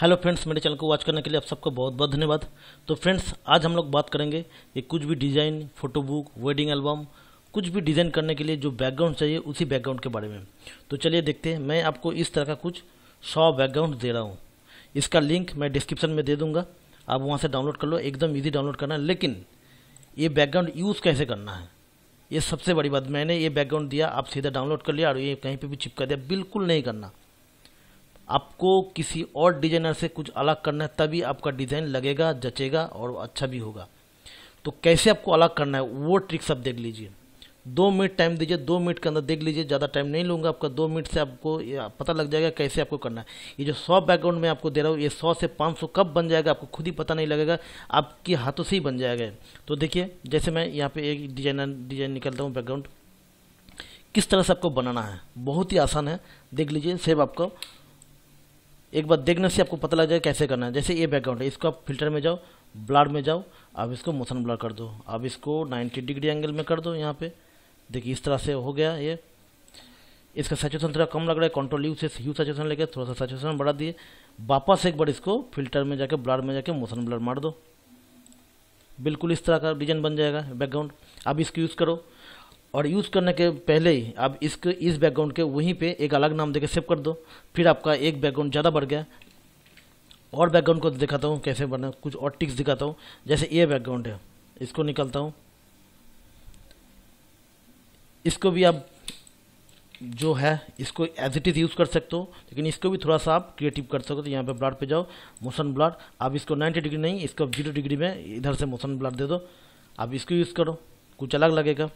hello friends मेरे channel को watch करने के लिए आप सबको बहुत बहुत धन्यवाद तो फ्रेंड्स आज हम लोग बात करेंगे कि कुछ भी design photo book wedding album कुछ भी डिज़ाइन करने के लिए जो बैकग्राउंड चाहिए उसी बैकग्राउंड के बारे में तो चलिए देखते हैं मैं आपको इस तरह का कुछ सौ बैकग्राउंड दे रहा हूँ इसका लिंक मैं डिस्क्रिप्शन में दे दूँगा आप वहाँ से डाउनलोड कर लो एकदम ईजी डाउनलोड करना है लेकिन ये बैकग्राउंड यूज़ कैसे करना है ये सबसे बड़ी बात मैंने ये बैकग्राउंड दिया आप सीधा डाउनलोड कर लिया और ये कहीं पर भी चिपका दिया बिल्कुल नहीं करना आपको किसी और डिजाइनर से कुछ अलग करना है तभी आपका डिज़ाइन लगेगा जचेगा और अच्छा भी होगा तो कैसे आपको अलग करना है वो ट्रिक्स आप देख लीजिए दो मिनट टाइम दीजिए दो मिनट के अंदर देख लीजिए ज़्यादा टाइम नहीं लूँगा आपका दो मिनट से आपको पता लग जाएगा कैसे आपको करना है ये जो सौ बैकग्राउंड में आपको दे रहा हूँ ये सौ से पाँच सौ कब बन जाएगा आपको खुद ही पता नहीं लगेगा आपके हाथों से ही बन जाएगा तो देखिए जैसे मैं यहाँ पे एक डिजाइनर डिजाइन निकलता हूँ बैकग्राउंड किस तरह से आपको बनाना है बहुत ही आसान है देख लीजिए सेब आपको एक बार देखने से आपको पता लग जाए कैसे करना है जैसे ये बैकग्राउंड है इसको आप फिल्टर में जाओ ब्लड में जाओ अब इसको मोशन ब्लड कर दो अब इसको 90 डिग्री एंगल में कर दो यहाँ पे देखिए इस तरह से हो गया ये इसका सैचुएसन थोड़ा कम लग रहा है कंट्रोल यू से यू सैचुएसन लेके थोड़ा सा सैचुएसन बढ़ा दिए वापस एक बार इसको फिल्टर में जाके ब्लड में जाके मोशन ब्लड मार दो बिल्कुल इस तरह का डिजाइन बन जाएगा बैकग्राउंड अब इसको यूज़ करो और यूज़ करने के पहले ही आप इसके इस बैकग्राउंड के वहीं पे एक अलग नाम देके सेव कर दो फिर आपका एक बैकग्राउंड ज़्यादा बढ़ गया और बैकग्राउंड को दिखाता हूँ कैसे बना कुछ और टिक्स दिखाता हूँ जैसे ये बैकग्राउंड है इसको निकलता हूँ इसको भी आप जो है इसको एज इट इज़ यूज़ कर सकते हो लेकिन इसको भी थोड़ा सा आप क्रिएटिव कर सकते हो तो यहाँ पे ब्लड पे जाओ मोशन ब्लड आप इसको 90 डिग्री नहीं इसको जीरो डिग्री में इधर से मोशन ब्लड दे दो आप इसको यूज़ करो कुछ अलग लगेगा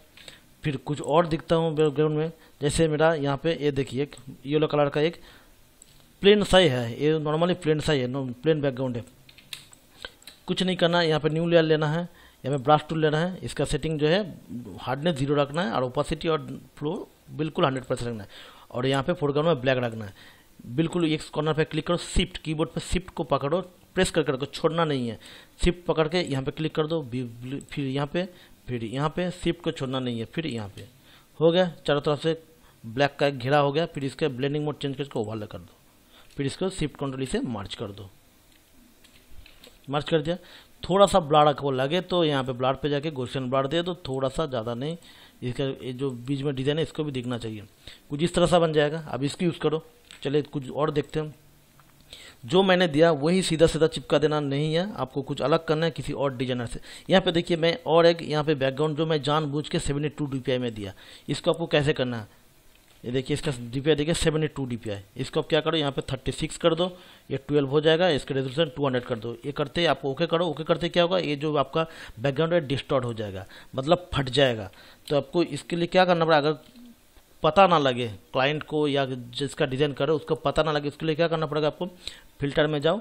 फिर कुछ और दिखता हूँ बैकग्राउंड में जैसे मेरा यहाँ पे ये देखिए येलो कलर का एक प्लेन साई है ये नॉर्मली प्लेन साई है प्लेन बैकग्राउंड है कुछ नहीं करना है यहाँ पे न्यू लेयर लेना है यहाँ पे ब्रास टूल लेना है इसका सेटिंग जो है हार्डनेस जीरो रखना है और ओपासिटी और फ्लो बिल्कुल हंड्रेड परसेंट रखना है और यहाँ पे फोरग्राउंड में ब्लैक रखना है बिल्कुल एक कॉर्नर पे क्लिक करो शिफ्ट कीबोर्ड पे शिफ्ट को पकड़ो प्रेस करके रखो छोड़ना नहीं है शिफ्ट पकड़ के यहाँ पे क्लिक कर दो फिर यहाँ पे फिर यहाँ पे शिफ्ट को छोड़ना नहीं है फिर यहाँ पे हो गया चारों तरफ से ब्लैक का एक घेरा हो गया फिर इसके ब्लेंडिंग मोड चेंज करके इसको ओवरले कर दो फिर इसको शिफ्ट कंट्रोल e से मार्च कर दो मार्च कर दिया थोड़ा सा ब्लाड आपको लगे तो यहाँ पे ब्लाड पे जाके गोशन ब्लाड दे तो थोड़ा सा ज़्यादा नहीं इसका जो बीच में डिज़ाइन है इसको भी दिखना चाहिए कुछ इस तरह सा बन जाएगा अब इसकी यूज़ करो चले कुछ और देखते हैं जो मैंने दिया वही सीधा सीधा चिपका देना नहीं है आपको कुछ अलग करना है किसी और डिजाइनर से यहाँ पे देखिए मैं और एक यहाँ पे बैकग्राउंड जो मैं जानबूझ के सेवेंटी टू में दिया इसको आपको कैसे करना है ये देखिए इसका डी पी देखिए सेवेंटी टू इसको आप क्या करो यहाँ पे 36 कर दो ये 12 हो जाएगा इसका रेजोल्यूशन 200 कर दो ये करते आप ओके करो ओके करते क्या होगा ये जो आपका बैकग्राउंड है डिस्टॉर्ट हो जाएगा मतलब फट जाएगा तो आपको इसके लिए क्या करना पड़ा अगर पता ना लगे क्लाइंट को या जिसका डिज़ाइन करे उसको पता ना लगे उसके लिए क्या करना पड़ेगा आपको फिल्टर में जाओ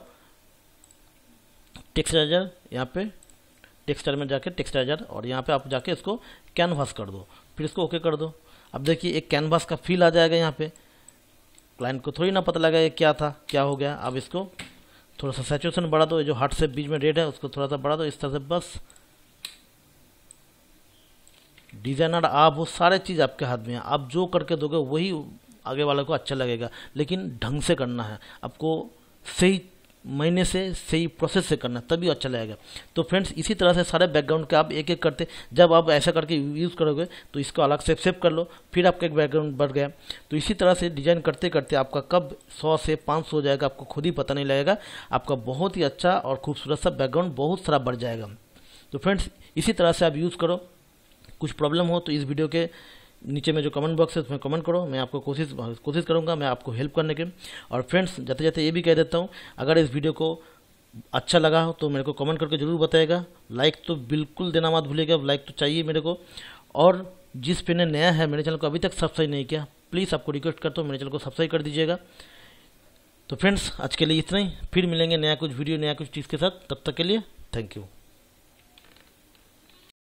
टेक्सचराइजर यहाँ पे टेक्सचर में जाके टेक्सचराइजर और यहाँ पे आप जाके इसको कैनवास कर दो फिर इसको ओके कर दो अब देखिए एक कैनवास का फील आ जाएगा यहाँ पे क्लाइंट को थोड़ी ना पता लगा क्या था क्या हो गया अब इसको थोड़ा सा सेचुएसन बढ़ा दो जो हार्ट से बीच में रेड है उसको थोड़ा सा बढ़ा दो इस तरह से बस डिजाइनर आप वो सारे चीज़ आपके हाथ में है आप जो करके दोगे वही आगे वाले को अच्छा लगेगा लेकिन ढंग से करना है आपको सही महीने से सही प्रोसेस से करना तभी अच्छा लगेगा तो फ्रेंड्स इसी तरह से सारे बैकग्राउंड के आप एक एक करते जब आप ऐसा करके यूज़ करोगे तो इसको अलग से सेव कर लो फिर आपका एक बैकग्राउंड बढ़ गया तो इसी तरह से डिजाइन करते करते आपका कब सौ से पाँच सौ हो जाएगा आपको खुद ही पता नहीं लगेगा आपका बहुत ही अच्छा और खूबसूरत सा बैकग्राउंड बहुत सारा बढ़ जाएगा तो फ्रेंड्स इसी तरह से आप यूज़ करो कुछ प्रॉब्लम हो तो इस वीडियो के नीचे में जो कमेंट बॉक्स है उसमें कमेंट करो मैं आपको कोशिश कोशिश करूँगा मैं आपको हेल्प करने के और फ्रेंड्स जाते जाते ये भी कह देता हूँ अगर इस वीडियो को अच्छा लगा हो तो मेरे को कमेंट करके ज़रूर बताएगा लाइक तो बिल्कुल देना मत भूलिएगा लाइक तो चाहिए मेरे को और जिस पे ने नया है मेरे चैनल को अभी तक सब्सक्राइब नहीं किया प्लीज़ आपको रिक्वेस्ट करता हूँ मेरे चैनल को सब्सक्राइब कर दीजिएगा तो फ्रेंड्स आज के लिए इतना ही फिर मिलेंगे नया कुछ वीडियो नया कुछ चीज़ के साथ तब तक के लिए थैंक यू